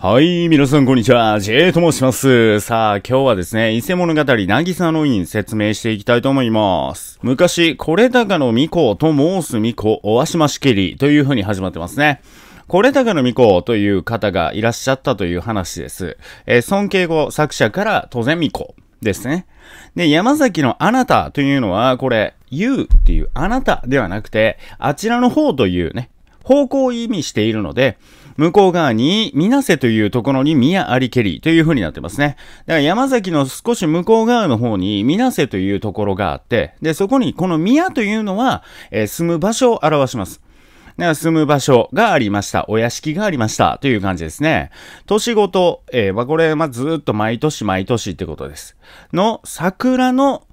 はい、皆さんこんにちは、J と申します。さあ、今日はですね、伊勢物語なぎさの院説明していきたいと思います。昔、これ高かの巫女と申す巫女、おわしましけりという風に始まってますね。これ高かの巫女という方がいらっしゃったという話です。えー、尊敬語作者から当然巫女ですね。で、山崎のあなたというのは、これ、you っていうあなたではなくて、あちらの方というね、方向を意味しているので、向こう側に、水瀬というところに宮ありけりという風になってますね。だから山崎の少し向こう側の方に水瀬というところがあって、で、そこにこの宮というのは、えー、住む場所を表します。住む場所がありました。お屋敷がありました。という感じですね。年ごと、えー、これ、まずっと毎年毎年ってことです。の、桜の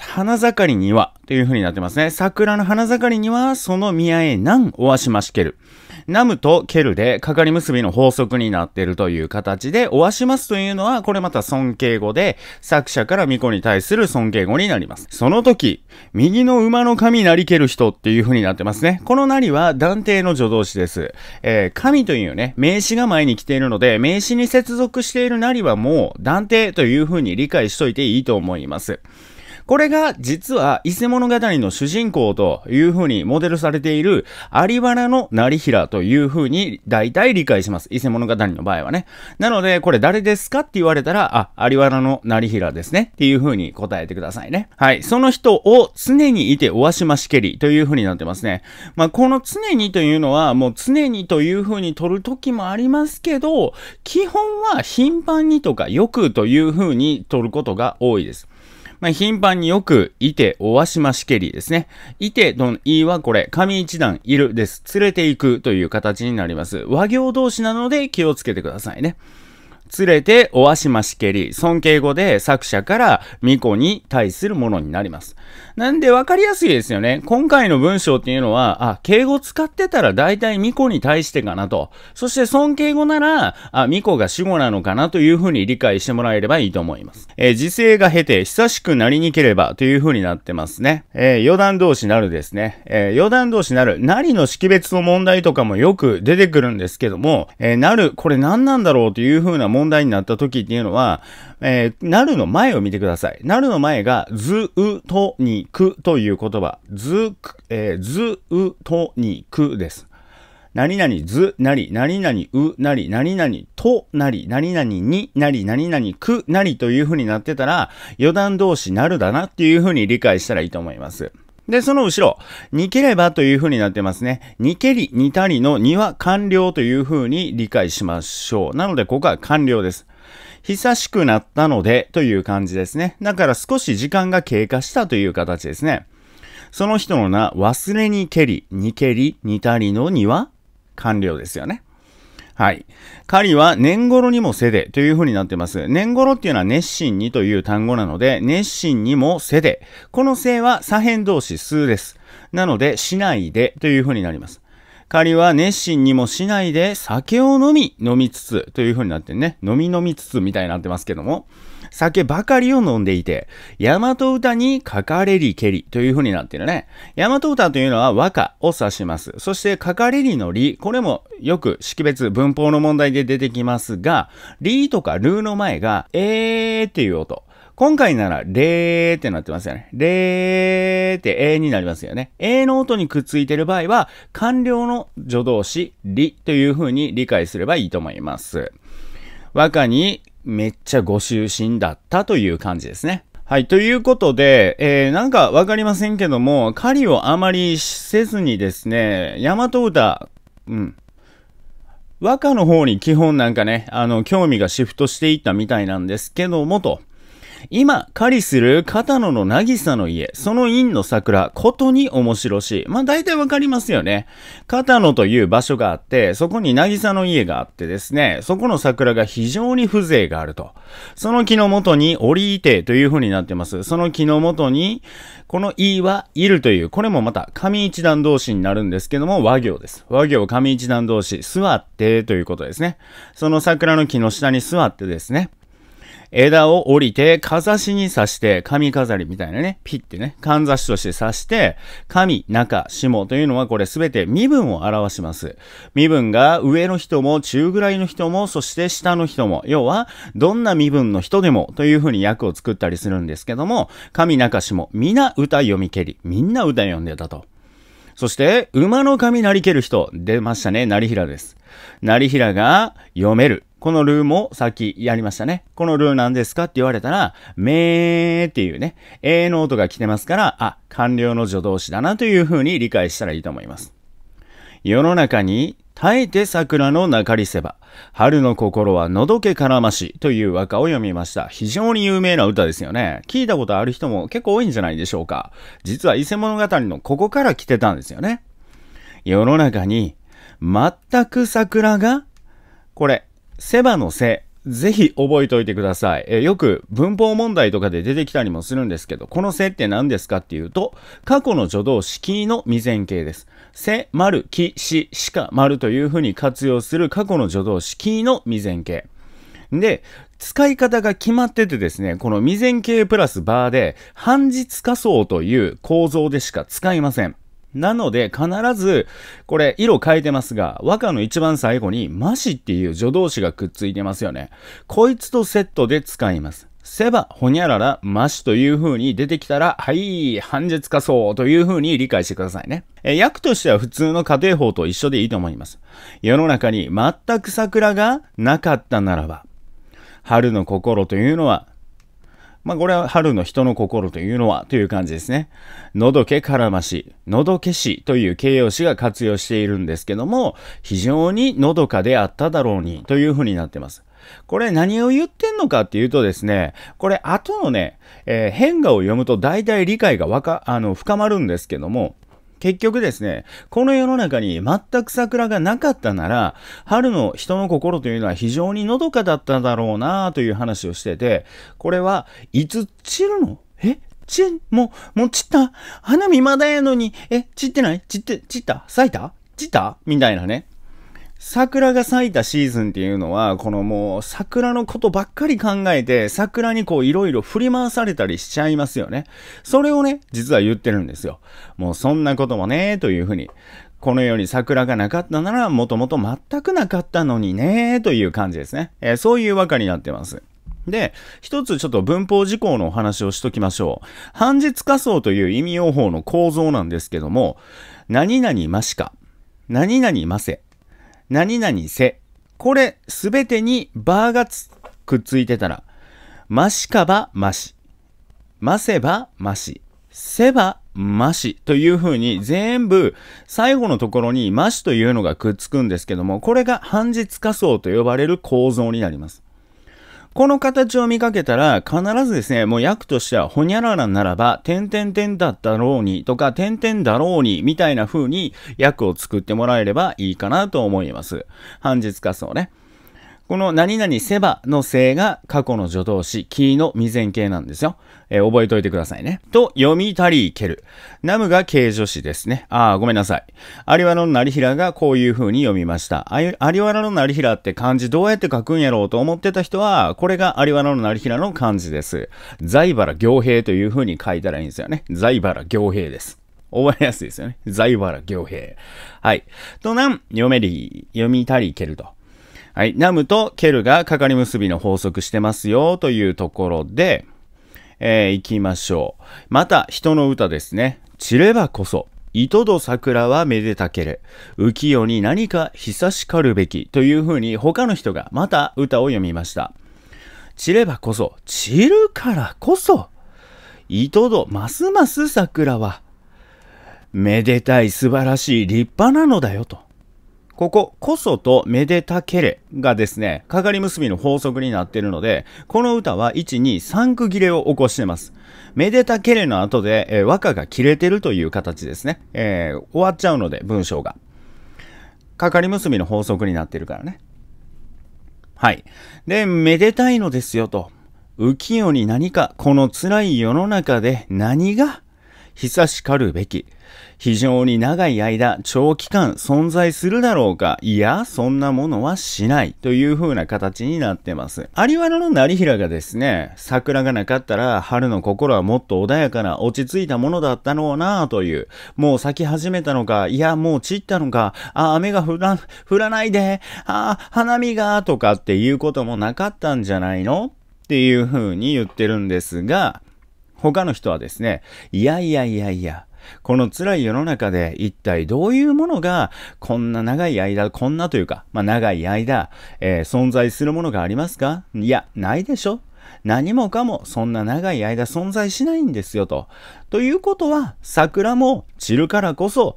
花盛りには、という風になってますね。桜の花盛りには、その宮へんおわしましける。ナムとケルで、かかり結びの法則になっているという形で、おわしますというのは、これまた尊敬語で、作者から巫女に対する尊敬語になります。その時、右の馬の神なりける人っていう風になってますね。このなりは、断定の助動詞です。えー、神というね、名詞が前に来ているので、名詞に接続しているなりはもう、断定という風に理解しといていいと思います。これが実は、伊勢物語の主人公というふうにモデルされている、有原の成平というふうに大体理解します。伊勢物語の場合はね。なので、これ誰ですかって言われたら、あ、有原の成平ですねっていうふうに答えてくださいね。はい。その人を常にいておわしましけりというふうになってますね。まあ、この常にというのは、もう常にというふうに取る時もありますけど、基本は頻繁にとかよくというふうに取ることが多いです。まあ、頻繁によく、いて、おわしましけりですね。いてのいはこれ、上一段いるです。連れて行くという形になります。和行同士なので気をつけてくださいね。連れて、おわしましけり、尊敬語で作者から巫女に対するものになります。なんで分かりやすいですよね。今回の文章っていうのは、あ、敬語使ってたら大体巫女に対してかなと。そして尊敬語なら、あ、巫女が主語なのかなというふうに理解してもらえればいいと思います。えー、時勢が経て、久しくなりにければというふうになってますね。えー、余談同士なるですね。えー、余談同士なる、なりの識別の問題とかもよく出てくるんですけども、えー、なる、これ何なんだろうというふうな問題問題になった時っていうのは、えー、なるの前を見てください。なるの前が、ずうとにくという言葉。ず、く、えー、ずうとにくです。何々ずなり、何々うなり、何々となり、何々になり、何々くなりという風になってたら、余談同士なるだなっていう風に理解したらいいと思います。で、その後ろ、逃ければという風になってますね。逃げり、煮たりの2は完了という風に理解しましょう。なので、ここは完了です。久しくなったのでという感じですね。だから少し時間が経過したという形ですね。その人の名、忘れにけり、逃げり、にたりの2は完了ですよね。はい。狩りは年頃にもせでという風になってます。年頃っていうのは熱心にという単語なので、熱心にもせで。このせは左辺同士数です。なので、しないでという風になります。狩りは熱心にもしないで酒を飲み、飲みつつという風になってね、飲み飲みつつみたいになってますけども。酒ばかりを飲んでいて、大和歌に書かれりけりという風になっているね。大和歌というのは和歌を指します。そして書かれりのり、これもよく識別、文法の問題で出てきますが、りとかるの前が、えーっていう音。今回なら、れーってなってますよね。れーってえーになりますよね。えーの音にくっついてる場合は、完了の助動詞、りという風に理解すればいいと思います。和歌にめっちゃご就寝だったという感じですね。はい。ということで、えー、なんかわかりませんけども、狩りをあまりせずにですね、大和歌、うん。和歌の方に基本なんかね、あの、興味がシフトしていったみたいなんですけども、と。今、狩りする片野の渚の家、その院の桜、ことに面白し。まあ大体わかりますよね。片野という場所があって、そこに渚の家があってですね、そこの桜が非常に風情があると。その木の元に折りてという風になってます。その木の元に、この家はいるという、これもまた上一段同士になるんですけども、和行です。和行上一段同士、座ってということですね。その桜の木の下に座ってですね。枝を降りて、かざしに刺して、髪飾りみたいなね、ピッてね、かんざしとして刺して、髪、中、下というのはこれすべて身分を表します。身分が上の人も中ぐらいの人も、そして下の人も、要は、どんな身分の人でもというふうに訳を作ったりするんですけども、神中下、皆歌読み蹴り、みんな歌読んでたと。そして、馬の髪なり蹴る人、出ましたね、成平です。成平が読める。このルーもさっきやりましたね。このルーなんですかって言われたら、めーっていうね、ーの音が来てますから、あ、完了の助動詞だなというふうに理解したらいいと思います。世の中に耐えて桜の中りせば、春の心はのどけからましという和歌を読みました。非常に有名な歌ですよね。聞いたことある人も結構多いんじゃないでしょうか。実は伊勢物語のここから来てたんですよね。世の中に全く桜が、これ、セバの背。ぜひ覚えておいてください。えよく文法問題とかで出てきたりもするんですけど、このせって何ですかっていうと、過去の助動式の未然形です。せ、まる、き、し、しか、丸というふうに活用する過去の助動式の未然形。で、使い方が決まっててですね、この未然形プラスバーで、半日仮想という構造でしか使いません。なので、必ず、これ、色変えてますが、和歌の一番最後に、マシっていう助動詞がくっついてますよね。こいつとセットで使います。せば、ほにゃらら、ましという風に出てきたら、はい、半日そうという風に理解してくださいね。え、訳としては普通の家庭法と一緒でいいと思います。世の中に全く桜がなかったならば、春の心というのはまあ、これは春の人の心というのはという感じですね。のどけからまし、のどけしという形容詞が活用しているんですけども、非常にのどかであっただろうにというふうになってます。これ何を言ってんのかっていうとですね、これ後のね、えー、変化を読むと大体理解がわか、あの、深まるんですけども、結局ですね、この世の中に全く桜がなかったなら、春の人の心というのは非常にのどかだっただろうなという話をしてて、これはいつ散るのえ散もう、もう散った花見まだやのに、え、散ってない散って、散った咲いた散ったみたいなね。桜が咲いたシーズンっていうのは、このもう桜のことばっかり考えて、桜にこういろいろ振り回されたりしちゃいますよね。それをね、実は言ってるんですよ。もうそんなこともね、というふうに。この世に桜がなかったなら、もともと全くなかったのにね、という感じですね。えー、そういう和歌になってます。で、一つちょっと文法事項のお話をしときましょう。半日仮想という意味用法の構造なんですけども、何々ましか、何々ませ、何々せ。これすべてにバーがくっついてたら、ましかばまし。ませばまし。せばましというふうに全部最後のところにましというのがくっつくんですけども、これが半日仮想と呼ばれる構造になります。この形を見かけたら、必ずですね、もう訳としては、ほにゃららならば、点点点だったろうにとか、点々だろうに、みたいな風に訳を作ってもらえればいいかなと思います。半日仮想ね。この何々せばのせいが過去の助動詞、キーの未然形なんですよ。えー、覚えといてくださいね。と、読みたりいける。ナムが形助詞ですね。ああ、ごめんなさい。有原の成平がこういう風に読みました。有原の成平って漢字どうやって書くんやろうと思ってた人は、これが有原の成平の漢字です。財原行平という風に書いたらいいんですよね。財原行平です。覚えやすいですよね。財原行平。はい。と、なん、読めり、読みたりいけると。はい、ナムとケルがかかり結びの法則してますよというところで、えー、いきましょう。また、人の歌ですね。散ればこそ、糸と桜はめでたけれ、浮世に何か久しかるべきというふうに他の人がまた歌を読みました。散ればこそ、散るからこそ、糸とますます桜は、めでたい素晴らしい立派なのだよと。ここ、こそとめでたけれがですね、かかり結びの法則になっているので、この歌は1、2、3区切れを起こしてます。めでたけれの後で、えー、和歌が切れてるという形ですね。えー、終わっちゃうので、文章が。かかり結びの法則になってるからね。はい。で、めでたいのですよと。浮世に何か、この辛い世の中で何が久しかるべき。非常に長い間、長期間存在するだろうかいや、そんなものはしないという風な形になってます。有原の成平がですね、桜がなかったら春の心はもっと穏やかな落ち着いたものだったろうなぁという、もう咲き始めたのか、いや、もう散ったのか、あ、雨が降ら、降らないで、あ、花見が、とかっていうこともなかったんじゃないのっていう風に言ってるんですが、他の人はですね、いやいやいやいや、この辛い世の中で一体どういうものがこんな長い間、こんなというか、まあ長い間、えー、存在するものがありますかいや、ないでしょ何もかもそんな長い間存在しないんですよと。ということは、桜も散るからこそ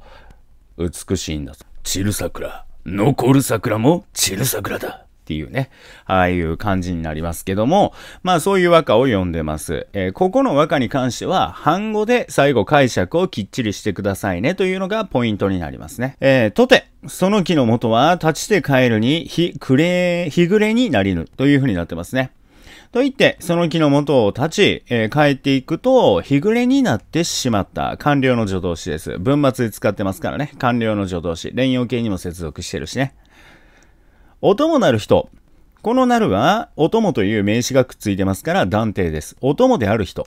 美しいんだと。散る桜、残る桜も散る桜だ。っていうね、ああいう感じになりますけども、まあそういう和歌を読んでます。えー、ここの和歌に関しては、半語で最後解釈をきっちりしてくださいねというのがポイントになりますね。えー、とて、その木の元は、立ちて帰るに、日暮れ、日暮れになりぬというふうになってますね。と言って、その木の元を立ち、えー、帰っていくと、日暮れになってしまった。完了の助動詞です。文末で使ってますからね。完了の助動詞。連用形にも接続してるしね。音もなる人。このなるは、お供という名詞がくっついてますから断定です。お供である人。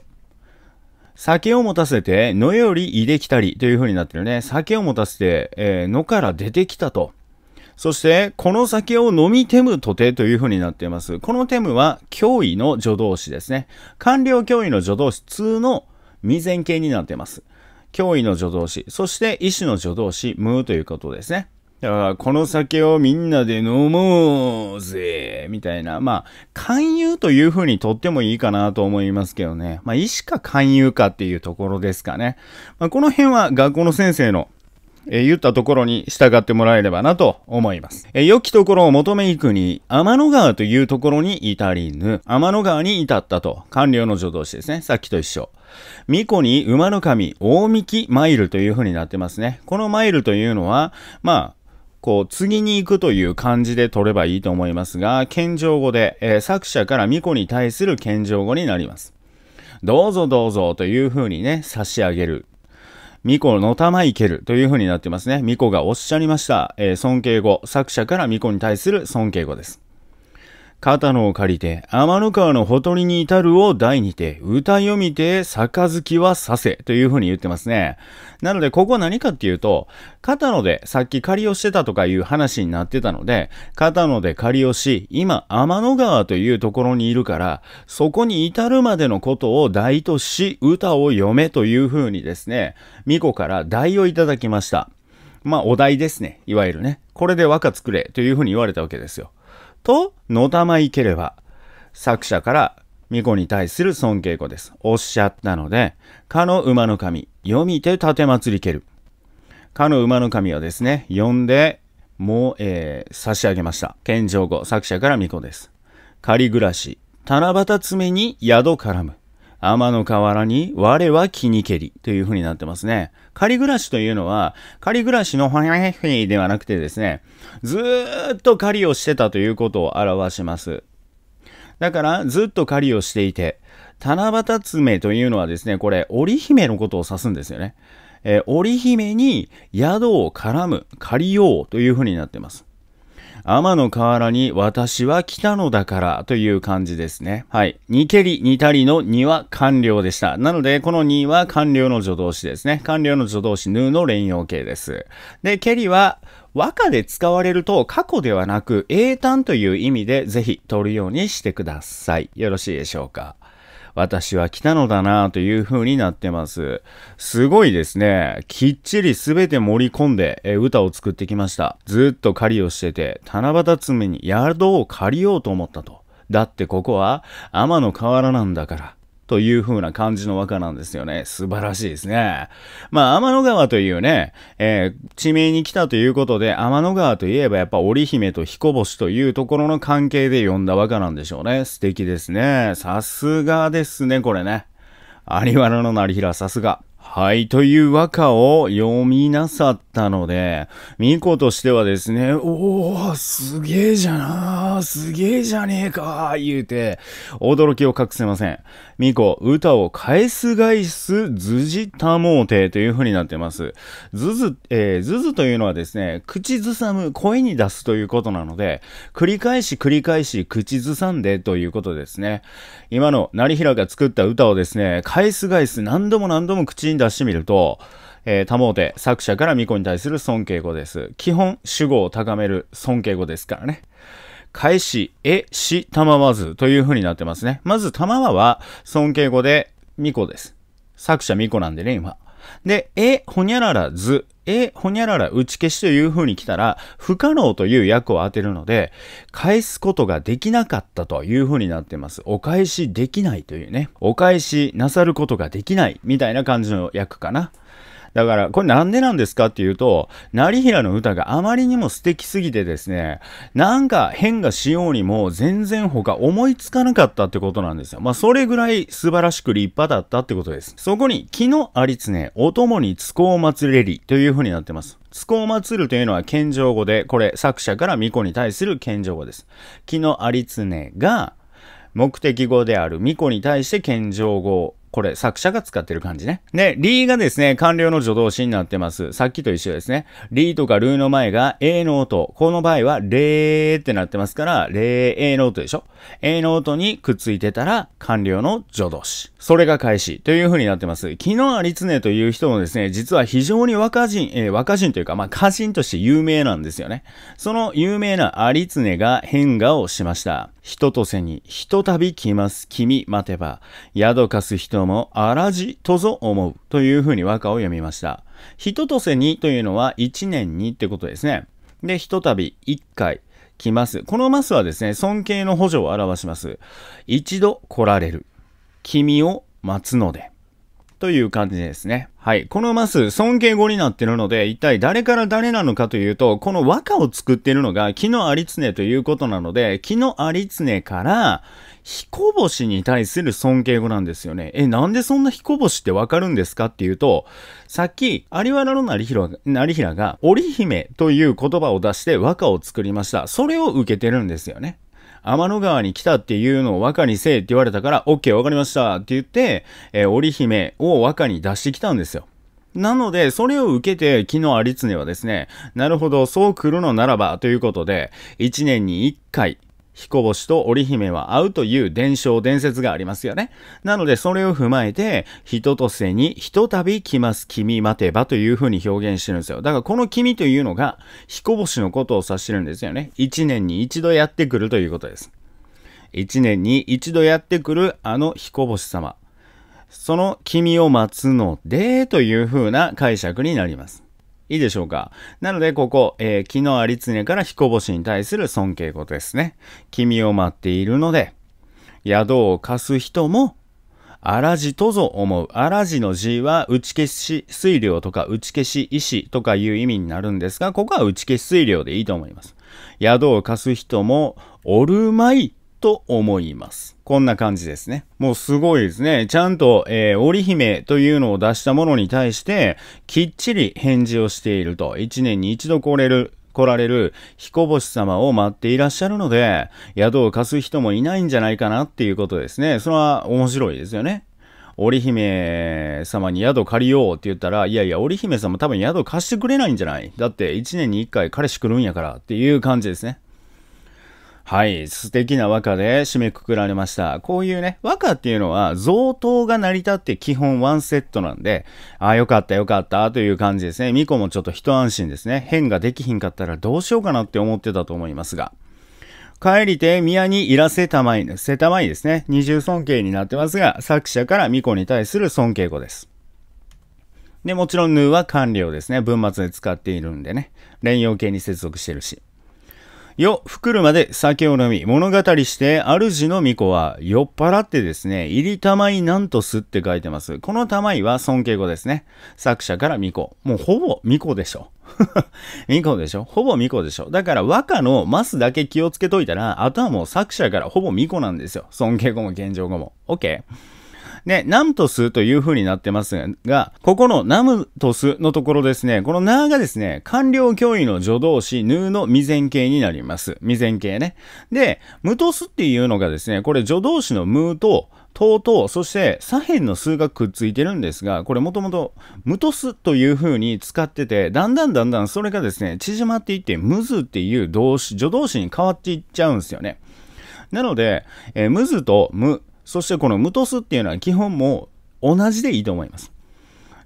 酒を持たせて、のよりいできたりという風になってるね。酒を持たせて、えー、のから出てきたと。そして、この酒を飲みてむとてという風になっています。このてむは、脅威の助動詞ですね。官僚脅威の助動詞2の未然形になっています。脅威の助動詞、そして意志の助動詞、無ということですね。だから、この酒をみんなで飲もうぜ、みたいな。まあ、勧誘という風にとってもいいかなと思いますけどね。まあ、医師か勧誘かっていうところですかね。まあ、この辺は学校の先生のえ言ったところに従ってもらえればなと思います。え良きところを求め行くに、天の川というところに至りぬ。天の川に至ったと。官僚の助動詞ですね。さっきと一緒。巫女に馬の神、大幹マイルという風になってますね。このマイルというのは、まあ、こう、次に行くという感じで取ればいいと思いますが、謙譲語で、えー、作者から巫女に対する謙譲語になります。どうぞどうぞというふうにね、差し上げる。巫女のたまいけるというふうになってますね。巫女がおっしゃりました。えー、尊敬語。作者から巫女に対する尊敬語です。肩のを借りて、天の川のほとりに至るを第にて、歌読みて、杯はさせ、というふうに言ってますね。なので、ここは何かっていうと、肩のでさっき借りをしてたとかいう話になってたので、肩ので借りをし、今、天の川というところにいるから、そこに至るまでのことを題とし、歌を読めというふうにですね、巫女から題をいただきました。まあ、お題ですね。いわゆるね。これで和歌作れというふうに言われたわけですよ。と、のたまいければ、作者から巫女に対する尊敬語です。おっしゃったので、かの馬の神、読みて立て祭りける。かの馬の神はですね、呼んで、もう、えー、差し上げました。献上語、作者から巫女です。仮暮らし、七夕爪に宿絡む。天の河原に我は気にけりという風になってますね。仮暮らしというのは、仮暮らしのファへフではなくてですね、ずーっと狩りをしてたということを表します。だから、ずっと狩りをしていて、七夕爪というのはですね、これ、織姫のことを指すんですよね。えー、織姫に宿を絡む、狩りようというふうになってます。天の河原に私は来たのだからという感じですね。はい。にけり、にたりのには完了でした。なので、このには完了の助動詞ですね。完了の助動詞ぬの連用形です。で、けりは和歌で使われると過去ではなく英単という意味でぜひ取るようにしてください。よろしいでしょうか。私は来たのだなという風になってます。すごいですね。きっちり全て盛り込んで、え歌を作ってきました。ずっと狩りをしてて、七夕爪に宿を借りようと思ったと。だってここは天の河原なんだから。という風な感じの和歌なんですよね。素晴らしいですね。まあ、天の川というね、えー、地名に来たということで、天の川といえばやっぱ織姫と彦星というところの関係で呼んだ和歌なんでしょうね。素敵ですね。さすがですね、これね。有原の成平さすが。はい。という和歌を読みなさったので、ミコとしてはですね、おー、すげえじゃなー、すげえじゃねえかー、言うて、驚きを隠せません。ミコ、歌を返す返す、ずじたもうてという風になってます。ずず、えー、ずずというのはですね、口ずさむ、声に出すということなので、繰り返し繰り返し口ずさんでということですね。今の成平が作った歌をですね、返す返す何度も何度も口に出してみると、えー、保で作者から巫女に対する尊敬語です。基本、主語を高める尊敬語ですからね。返し、え、し、たまわずという風になってますね。まず、たまわは尊敬語で、巫女です。作者巫女なんでね、今。で、え、ほにゃららずえ、ほにゃらら打ち消しという風に来たら、不可能という訳を当てるので、返すことができなかったという風になってます。お返しできないというね。お返しなさることができないみたいな感じの役かな。だから、これなんでなんですかっていうと、成平の歌があまりにも素敵すぎてですね、なんか変がしようにも全然他思いつかなかったってことなんですよ。まあ、それぐらい素晴らしく立派だったってことです。そこに、木のありつね、お供につこを祭れりという風になってます。つこを祭るというのは謙譲語で、これ作者から巫女に対する謙譲語です。木のありつねが、目的語である巫女に対して謙譲語これ、作者が使ってる感じね。で、リーがですね、完了の助動詞になってます。さっきと一緒ですね。リーとかルーの前が A の音。この場合は、レーってなってますから、レー、A の音でしょ ?A の音にくっついてたら、完了の助動詞。それが開始という風になってます。昨日有常という人もですね、実は非常に若人、えー、若人というか、まあ、歌人として有名なんですよね。その有名な有常が変化をしました。人とせにひとたび来ます君待てば、宿かす人もあらじとぞ思うというふうに和歌を読みました。人とせにというのは1年にってことですね。で、ひとたび1回来ます。このますはですね、尊敬の補助を表します。一度来られる。君を待つので。という感じですね。はい。このマス、尊敬語になってるので、一体誰から誰なのかというと、この和歌を作っているのが、木の有常ということなので、木の有常から、彦星に対する尊敬語なんですよね。え、なんでそんな彦星ってわかるんですかっていうと、さっき、有原の成平が、織姫という言葉を出して和歌を作りました。それを受けてるんですよね。天の川に来たっていうのを和歌にせえって言われたから、OK、わかりましたって言って、えー、織姫を和歌に出してきたんですよ。なので、それを受けて、昨日有常はですね、なるほど、そう来るのならば、ということで、1年に1回、彦星と織姫は会うという伝承伝説がありますよね。なのでそれを踏まえて、人とせにひとたび来ます君待てばという風に表現してるんですよ。だからこの君というのが彦星のことを指してるんですよね。一年に一度やってくるということです。一年に一度やってくるあの彦星様。その君を待つのでという風な解釈になります。いいでしょうかなので、ここ、えー、昨日つねから彦星に対する尊敬語ですね。君を待っているので、宿を貸す人も、あらじとぞ思う。あらじの字は打ち消し水量とか打ち消し志とかいう意味になるんですが、ここは打ち消し水量でいいと思います。宿を貸す人も、おるまいと思います。こんな感じですね。もうすごいですね。ちゃんと、えー、織姫というのを出したものに対して、きっちり返事をしていると。一年に一度来れる、来られる彦星様を待っていらっしゃるので、宿を貸す人もいないんじゃないかなっていうことですね。それは面白いですよね。織姫様に宿借りようって言ったら、いやいや、織姫様多分宿貸してくれないんじゃないだって一年に一回彼氏来るんやからっていう感じですね。はい、素敵な和歌で締めくくられました。こういうね、和歌っていうのは贈答が成り立って基本ワンセットなんで、ああ、よかったよかったという感じですね。ミコもちょっと一安心ですね。変ができひんかったらどうしようかなって思ってたと思いますが。帰りて宮にいらせたまい、せたまいですね。二重尊敬になってますが、作者からミコに対する尊敬語です。で、もちろん、ぬは官僚ですね。文末で使っているんでね。連用形に接続してるし。よ、袋まで酒を飲み、物語して、主の巫女は酔っ払ってですね、入りたまいなんとすって書いてます。このたまいは尊敬語ですね。作者から巫女。もうほぼ巫女でしょ。巫女でしょほぼ巫女でしょだから和歌のマスだけ気をつけといたら、あとはもう作者からほぼ巫女なんですよ。尊敬語も現状語も。OK? ね、ナムトスという風になってますが、ここのナムトスのところですね、このナーがですね、官僚教員の助動詞、ヌーの未然形になります。未然形ね。で、ムトスっていうのがですね、これ助動詞のムーと、とうとう、そして左辺の数がくっついてるんですが、これもともとムトスという風に使ってて、だんだんだんだんそれがですね、縮まっていって、ムズっていう動詞、助動詞に変わっていっちゃうんですよね。なので、えー、ムズとムそしてこの無トスっていうのは基本も同じでいいと思います。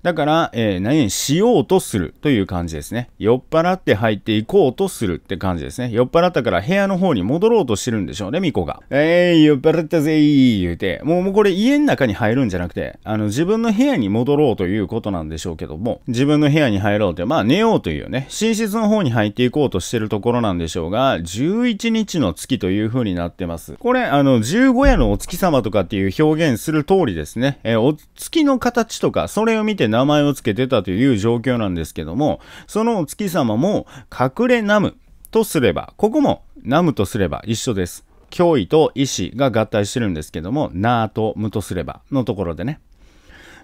だから、えー、何々しようとするという感じですね。酔っ払って入っていこうとするって感じですね。酔っ払ったから部屋の方に戻ろうとしてるんでしょうね、ミコが。えー、酔っ払ったぜー言うて、もうもうこれ家の中に入るんじゃなくて、あの自分の部屋に戻ろうということなんでしょうけども、自分の部屋に入ろうって、まあ寝ようというね、寝室の方に入っていこうとしてるところなんでしょうが、11日の月という風になってます。これ、あの、15夜のお月様とかっていう表現する通りですね。えー、お月の形とか、それを見て名前を付けてたという状況なんですけども、そのお月様も隠れナムとすれば、ここもナムとすれば一緒です。脅威と意志が合体してるんですけども、ナーとムとすればのところでね。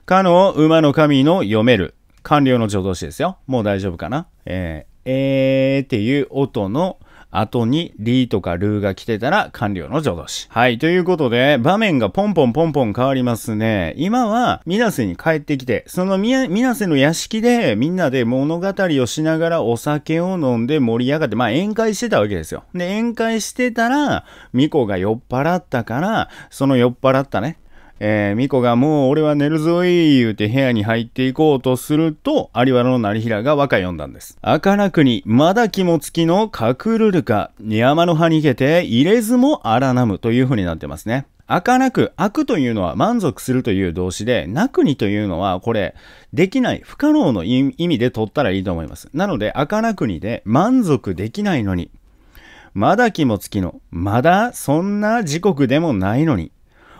かの馬の神の読める。官僚の助動詞ですよ。もう大丈夫かな。えー、えーっていう音の後にリーとかルーが来てたら完了の助動詞。はい、ということで、場面がポンポンポンポン変わりますね。今は、ミナセに帰ってきて、そのミナセの屋敷で、みんなで物語をしながらお酒を飲んで盛り上がって、まあ宴会してたわけですよ。で、宴会してたら、ミコが酔っ払ったから、その酔っ払ったね、えー、ミコがもう俺は寝るぞい、言うて部屋に入っていこうとすると、有原の成平が和歌読んだんです。赤らくに、まだ肝付きのカクルルカ、山の葉にけて、入れずもあらなむという風になってますね。赤なく、悪というのは満足するという動詞で、なくにというのは、これ、できない、不可能の意味で取ったらいいと思います。なので、赤なくにで、満足できないのに、まだ気もつきの、まだそんな時刻でもないのに、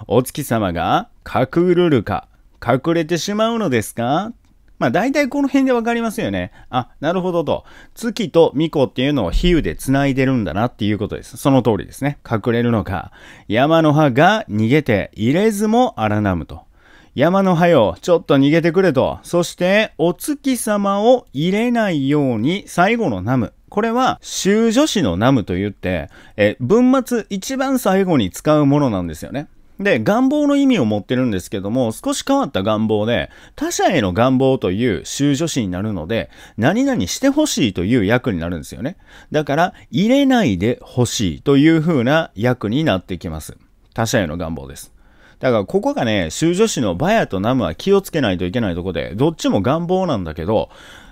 お月様が隠るるか、隠れてしまうのですかまあ大体この辺でわかりますよね。あ、なるほどと。月と巫女っていうのを比喩で繋いでるんだなっていうことです。その通りですね。隠れるのか。山の葉が逃げて入れずも荒らむと。山の葉よ、ちょっと逃げてくれと。そして、お月様を入れないように最後のナム。これは、修助詞のナムと言って、え、文末一番最後に使うものなんですよね。で、願望の意味を持ってるんですけども、少し変わった願望で、他者への願望という修助詞になるので、何々してほしいという役になるんですよね。だから、入れないでほしいという風な役になってきます。他者への願望です。だからここがね、修助詞のバヤとナムは気をつけないといけないとこで、どっちも願望なんだけど、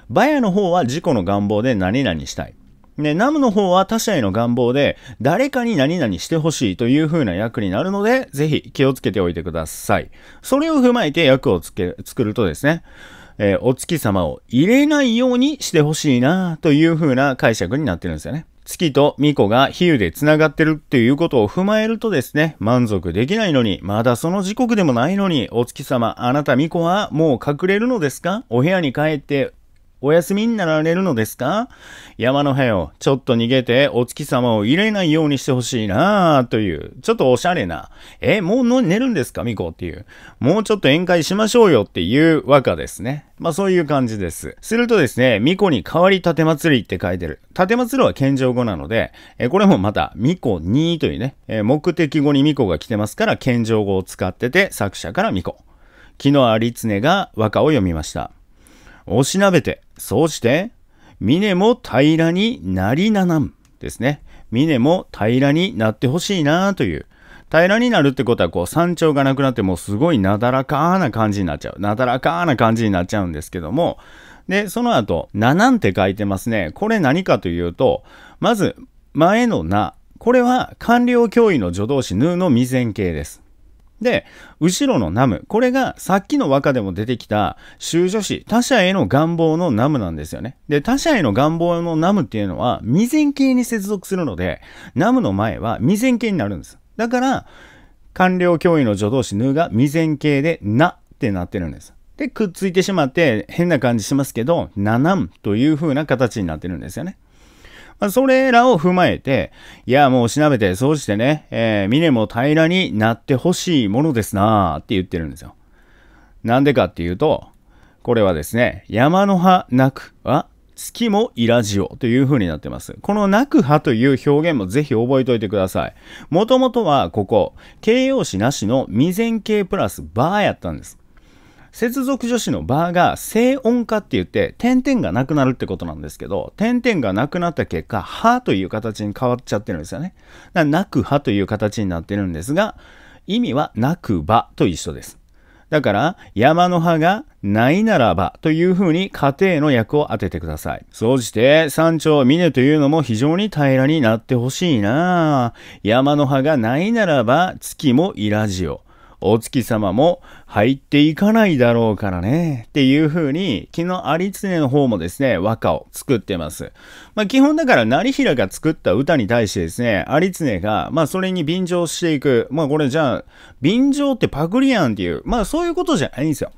バヤの方は自己の願望で何々したい。で、ナムの方は他者への願望で、誰かに何々してほしいという風な役になるので、ぜひ気をつけておいてください。それを踏まえて役をつけ、作るとですね、えー、お月様を入れないようにしてほしいな、という風な解釈になってるんですよね。月と巫女が比喩で繋がってるっていうことを踏まえるとですね、満足できないのに、まだその時刻でもないのに、お月様、あなた巫女はもう隠れるのですかお部屋に帰ってお休みになられるのですか山の部をちょっと逃げてお月様を入れないようにしてほしいなあという、ちょっとおしゃれな、え、もう寝るんですかミコっていう、もうちょっと宴会しましょうよっていう和歌ですね。まあそういう感じです。するとですね、巫女に代わり盾祭りって書いてる。盾祭りは謙譲語なので、えこれもまた巫女にというね、え目的語に巫女が来てますから謙譲語を使ってて作者から巫女。木の有常が和歌を読みました。おしなべて、そうして、峰も平らになりななんですね。峰も平らになってほしいなという。平らになるってことは、こう山頂がなくなってもうすごいなだらかな感じになっちゃう。なだらかな感じになっちゃうんですけども、で、その後、ななんて書いてますね。これ何かというと、まず、前のな。これは官僚教員の助動詞ぬの未然形です。で、後ろのナム。これがさっきの和歌でも出てきた、修助詞、他者への願望のナムなんですよね。で、他者への願望のナムっていうのは、未然形に接続するので、ナムの前は未然形になるんです。だから、官僚教員の助動詞ヌが未然形でなってなってるんです。で、くっついてしまって変な感じしますけど、ナナムという風な形になってるんですよね。まあ、それらを踏まえて、いや、もう調べて、そうしてね、えー、峰も平らになってほしいものですなーって言ってるんですよ。なんでかっていうと、これはですね、山の葉なくは、月もいラジオという風になってます。このなくはという表現もぜひ覚えておいてください。もともとはここ、形容詞なしの未然形プラスバーやったんです。接続助詞の場が静音化って言って、点々がなくなるってことなんですけど、点々がなくなった結果、はという形に変わっちゃってるんですよね。だなくはという形になってるんですが、意味はなくばと一緒です。だから、山の葉がないならばというふうに家庭の役を当ててください。そして、山頂峰というのも非常に平らになってほしいな山の葉がないならば月もいらじよ。お月様も入っていかないだろうからね。っていう風に、昨日有常の方もですね、和歌を作ってます。まあ基本だから成平が作った歌に対してですね、有常が、まあそれに便乗していく。まあこれじゃあ、便乗ってパクリやんっていう、まあそういうことじゃないんですよ。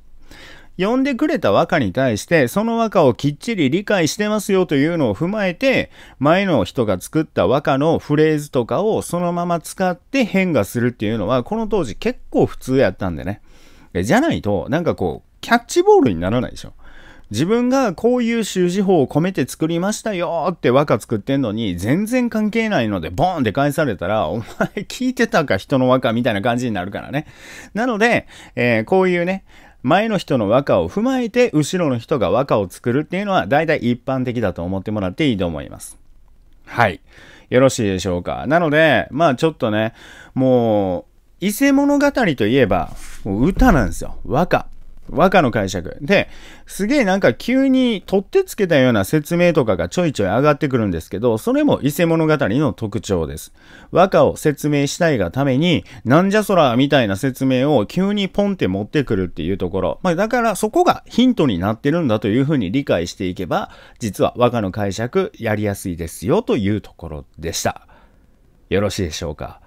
呼んでくれた和歌に対して、その和歌をきっちり理解してますよというのを踏まえて、前の人が作った和歌のフレーズとかをそのまま使って変化するっていうのは、この当時結構普通やったんでね。じゃないと、なんかこう、キャッチボールにならないでしょ。自分がこういう習字法を込めて作りましたよって和歌作ってんのに全然関係ないのでボーンって返されたらお前聞いてたか人の和歌みたいな感じになるからね。なので、えー、こういうね、前の人の和歌を踏まえて後ろの人が和歌を作るっていうのは大体一般的だと思ってもらっていいと思います。はい。よろしいでしょうか。なので、まあちょっとね、もう、伊勢物語といえば、歌なんですよ。和歌。和歌の解釈。で、すげえなんか急に取ってつけたような説明とかがちょいちょい上がってくるんですけど、それも伊勢物語の特徴です。和歌を説明したいがために、なんじゃそらみたいな説明を急にポンって持ってくるっていうところ。まあだからそこがヒントになってるんだというふうに理解していけば、実は和歌の解釈やりやすいですよというところでした。よろしいでしょうか。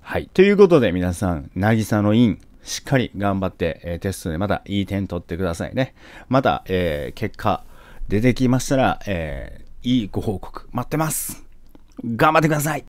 はい。ということで皆さん、渚の院、しっかり頑張って、えー、テストでまたいい点取ってくださいね。また、えー、結果出てきましたら、えー、いいご報告待ってます。頑張ってください